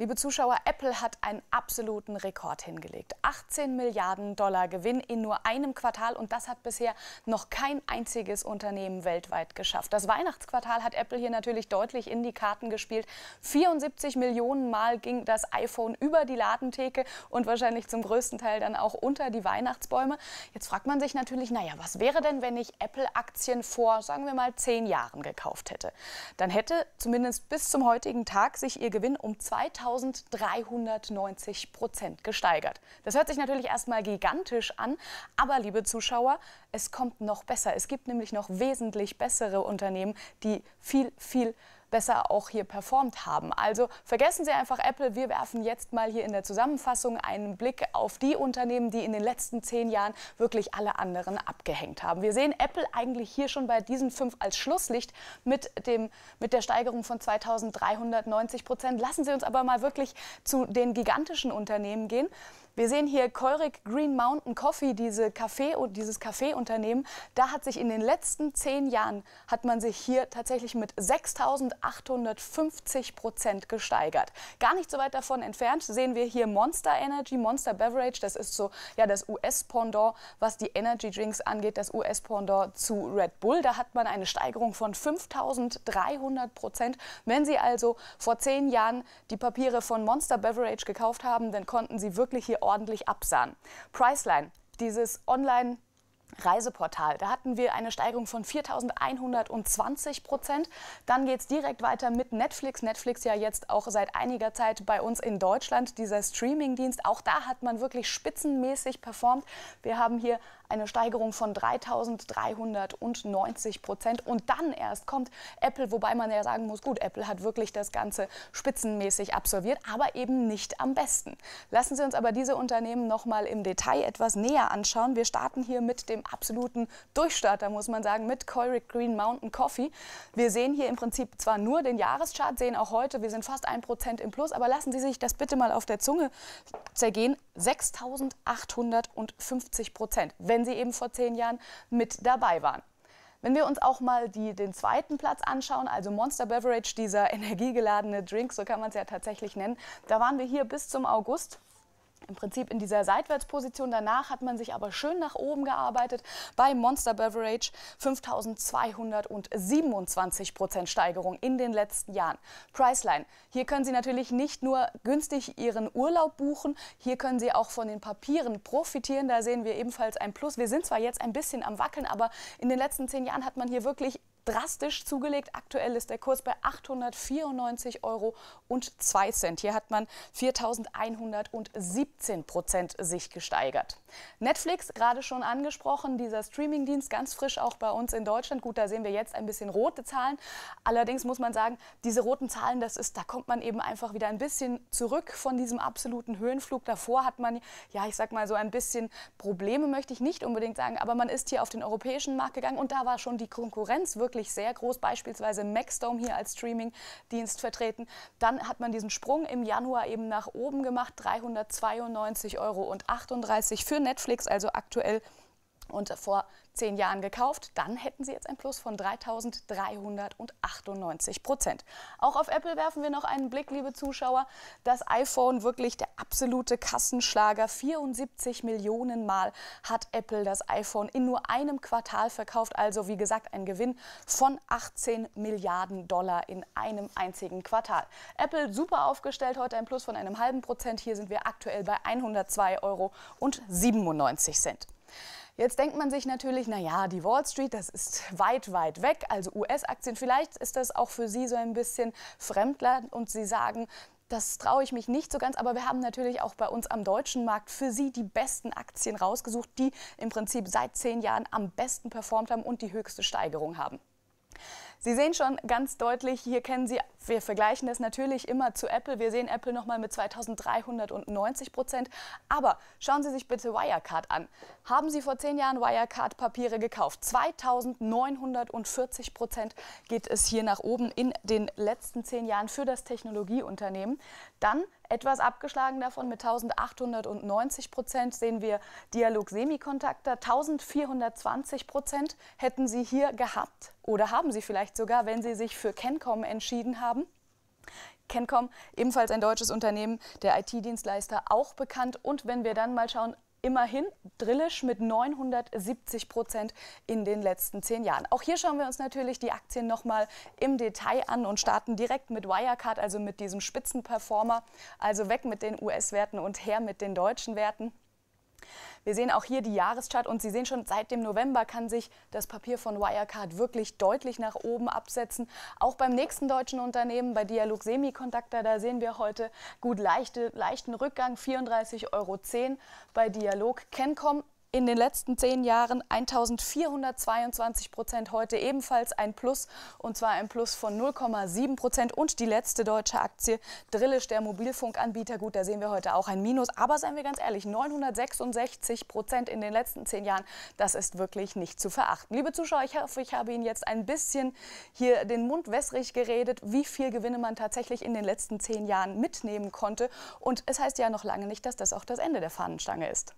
Liebe Zuschauer, Apple hat einen absoluten Rekord hingelegt. 18 Milliarden Dollar Gewinn in nur einem Quartal und das hat bisher noch kein einziges Unternehmen weltweit geschafft. Das Weihnachtsquartal hat Apple hier natürlich deutlich in die Karten gespielt. 74 Millionen Mal ging das iPhone über die Ladentheke und wahrscheinlich zum größten Teil dann auch unter die Weihnachtsbäume. Jetzt fragt man sich natürlich, naja, was wäre denn, wenn ich Apple-Aktien vor, sagen wir mal, zehn Jahren gekauft hätte? Dann hätte zumindest bis zum heutigen Tag sich ihr Gewinn um 2000 1390 Prozent gesteigert. Das hört sich natürlich erstmal gigantisch an, aber liebe Zuschauer, es kommt noch besser. Es gibt nämlich noch wesentlich bessere Unternehmen, die viel, viel besser auch hier performt haben. Also vergessen Sie einfach Apple. Wir werfen jetzt mal hier in der Zusammenfassung einen Blick auf die Unternehmen, die in den letzten zehn Jahren wirklich alle anderen abgehängt haben. Wir sehen Apple eigentlich hier schon bei diesen fünf als Schlusslicht mit, dem, mit der Steigerung von 2390 Prozent. Lassen Sie uns aber mal wirklich zu den gigantischen Unternehmen gehen. Wir sehen hier Keurig Green Mountain Coffee, diese Kaffee, dieses Kaffeeunternehmen. Da hat sich in den letzten zehn Jahren, hat man sich hier tatsächlich mit 6.850 Prozent gesteigert. Gar nicht so weit davon entfernt sehen wir hier Monster Energy, Monster Beverage. Das ist so ja, das US-Pendant, was die Energy Drinks angeht, das US-Pendant zu Red Bull. Da hat man eine Steigerung von 5.300 Prozent. Wenn Sie also vor zehn Jahren die Papiere von Monster Beverage gekauft haben, dann konnten Sie wirklich hier ordentlich absahen. Priceline, dieses Online- Reiseportal. Da hatten wir eine Steigerung von 4.120 Prozent. Dann geht es direkt weiter mit Netflix. Netflix ja jetzt auch seit einiger Zeit bei uns in Deutschland, dieser Streamingdienst. Auch da hat man wirklich spitzenmäßig performt. Wir haben hier eine Steigerung von 3.390 Prozent. Und dann erst kommt Apple, wobei man ja sagen muss, gut, Apple hat wirklich das Ganze spitzenmäßig absolviert, aber eben nicht am besten. Lassen Sie uns aber diese Unternehmen nochmal im Detail etwas näher anschauen. Wir starten hier mit dem absoluten Durchstarter, muss man sagen, mit Koiric Green Mountain Coffee. Wir sehen hier im Prinzip zwar nur den Jahreschart, sehen auch heute, wir sind fast ein Prozent im Plus, aber lassen Sie sich das bitte mal auf der Zunge zergehen. 6.850 Prozent. Wenn wenn sie eben vor zehn Jahren mit dabei waren. Wenn wir uns auch mal die, den zweiten Platz anschauen, also Monster Beverage, dieser energiegeladene Drink, so kann man es ja tatsächlich nennen, da waren wir hier bis zum August im Prinzip in dieser Seitwärtsposition. Danach hat man sich aber schön nach oben gearbeitet bei Monster Beverage 5227 Prozent Steigerung in den letzten Jahren. Priceline, hier können Sie natürlich nicht nur günstig Ihren Urlaub buchen, hier können Sie auch von den Papieren profitieren. Da sehen wir ebenfalls ein Plus. Wir sind zwar jetzt ein bisschen am Wackeln, aber in den letzten zehn Jahren hat man hier wirklich drastisch zugelegt. Aktuell ist der Kurs bei 894 Euro Hier hat man 4.117 Prozent sich gesteigert. Netflix, gerade schon angesprochen, dieser Streamingdienst ganz frisch auch bei uns in Deutschland. Gut, da sehen wir jetzt ein bisschen rote Zahlen. Allerdings muss man sagen, diese roten Zahlen, das ist, da kommt man eben einfach wieder ein bisschen zurück von diesem absoluten Höhenflug. Davor hat man, ja, ich sag mal so ein bisschen Probleme, möchte ich nicht unbedingt sagen, aber man ist hier auf den europäischen Markt gegangen und da war schon die Konkurrenz wirklich wirklich sehr groß, beispielsweise Maxdome hier als Streaming-Dienst vertreten. Dann hat man diesen Sprung im Januar eben nach oben gemacht, 392,38 Euro für Netflix, also aktuell und vor zehn Jahren gekauft, dann hätten Sie jetzt ein Plus von 3.398 Prozent. Auch auf Apple werfen wir noch einen Blick, liebe Zuschauer. Das iPhone wirklich der absolute Kassenschlager. 74 Millionen Mal hat Apple das iPhone in nur einem Quartal verkauft. Also wie gesagt ein Gewinn von 18 Milliarden Dollar in einem einzigen Quartal. Apple super aufgestellt, heute ein Plus von einem halben Prozent. Hier sind wir aktuell bei 102,97 Euro Jetzt denkt man sich natürlich, naja, die Wall Street, das ist weit, weit weg, also US-Aktien. Vielleicht ist das auch für Sie so ein bisschen Fremdland und Sie sagen, das traue ich mich nicht so ganz, aber wir haben natürlich auch bei uns am deutschen Markt für Sie die besten Aktien rausgesucht, die im Prinzip seit zehn Jahren am besten performt haben und die höchste Steigerung haben. Sie sehen schon ganz deutlich, hier kennen Sie, wir vergleichen das natürlich immer zu Apple. Wir sehen Apple nochmal mit 2390 Prozent. Aber schauen Sie sich bitte Wirecard an. Haben Sie vor zehn Jahren Wirecard-Papiere gekauft? 2940 Prozent geht es hier nach oben in den letzten zehn Jahren für das Technologieunternehmen. Dann etwas abgeschlagen davon mit 1890 Prozent sehen wir Dialog-Semikontakter. 1420 Prozent hätten Sie hier gehabt oder haben Sie vielleicht sogar, wenn Sie sich für Kencom entschieden haben. Kencom, ebenfalls ein deutsches Unternehmen, der IT-Dienstleister, auch bekannt. Und wenn wir dann mal schauen, immerhin Drillisch mit 970 Prozent in den letzten zehn Jahren. Auch hier schauen wir uns natürlich die Aktien nochmal im Detail an und starten direkt mit Wirecard, also mit diesem Spitzenperformer. Also weg mit den US-Werten und her mit den deutschen Werten. Wir sehen auch hier die Jahreschart und Sie sehen schon, seit dem November kann sich das Papier von Wirecard wirklich deutlich nach oben absetzen. Auch beim nächsten deutschen Unternehmen, bei Dialog Semiconductor, da sehen wir heute gut leichte, leichten Rückgang, 34,10 Euro. Bei Dialog Kencom in den letzten zehn Jahren 1422 Prozent, heute ebenfalls ein Plus und zwar ein Plus von 0,7 Prozent. Und die letzte deutsche Aktie, Drillisch, der Mobilfunkanbieter, gut, da sehen wir heute auch ein Minus, aber seien wir ganz ehrlich, 966 Prozent in den letzten zehn Jahren, das ist wirklich nicht zu verachten. Liebe Zuschauer, ich hoffe, ich habe Ihnen jetzt ein bisschen hier den Mund wässrig geredet, wie viel Gewinne man tatsächlich in den letzten zehn Jahren mitnehmen konnte. Und es heißt ja noch lange nicht, dass das auch das Ende der Fahnenstange ist.